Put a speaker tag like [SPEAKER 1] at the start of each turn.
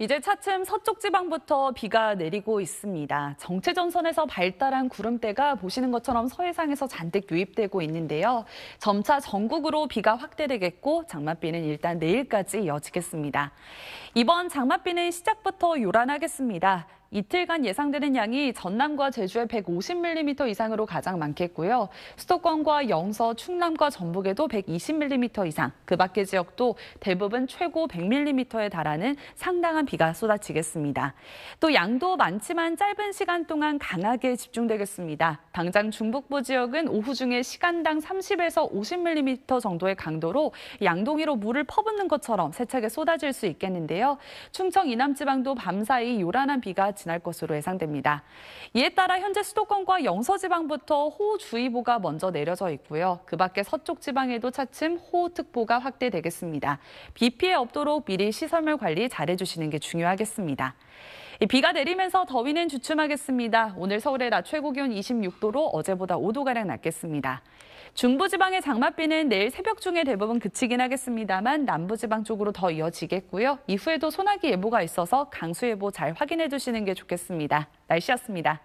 [SPEAKER 1] 이제 차츰 서쪽 지방부터 비가 내리고 있습니다. 정체 전선에서 발달한 구름대가 보시는 것처럼 서해상에서 잔뜩 유입되고 있는데요. 점차 전국으로 비가 확대되겠고 장맛비는 일단 내일까지 이어지겠습니다. 이번 장맛비는 시작부터 요란하겠습니다. 이틀간 예상되는 양이 전남과 제주에 150mm 이상으로 가장 많겠고요. 수도권과 영서, 충남과 전북에도 120mm 이상, 그 밖의 지역도 대부분 최고 100mm에 달하는 상당한 비가 쏟아지겠습니다. 또 양도 많지만 짧은 시간 동안 강하게 집중되겠습니다. 당장 중북부 지역은 오후 중에 시간당 30에서 50mm 정도의 강도로 양동이로 물을 퍼붓는 것처럼 세차게 쏟아질 수 있겠는데요. 충청 이남지방도 밤사이 요란한 비가 지날 것으로 예상됩니다. 이에 따라 현재 수도권과 영서지방부터 호우주의보가 먼저 내려져 있고요. 그 밖에 서쪽 지방에도 차츰 호우특보가 확대되겠습니다. 비 피해 없도록 미리 시설물 관리 잘해주시는 게 중요하겠습니다. 비가 내리면서 더위는 주춤하겠습니다. 오늘 서울의 낮 최고 기온 26도로 어제보다 5도가량 낮겠습니다. 중부지방의 장맛비는 내일 새벽 중에 대부분 그치긴 하겠습니다만 남부지방 쪽으로 더 이어지겠고요. 이후에도 소나기 예보가 있어서 강수 예보 잘 확인해 두시는 게 좋겠습니다. 날씨였습니다.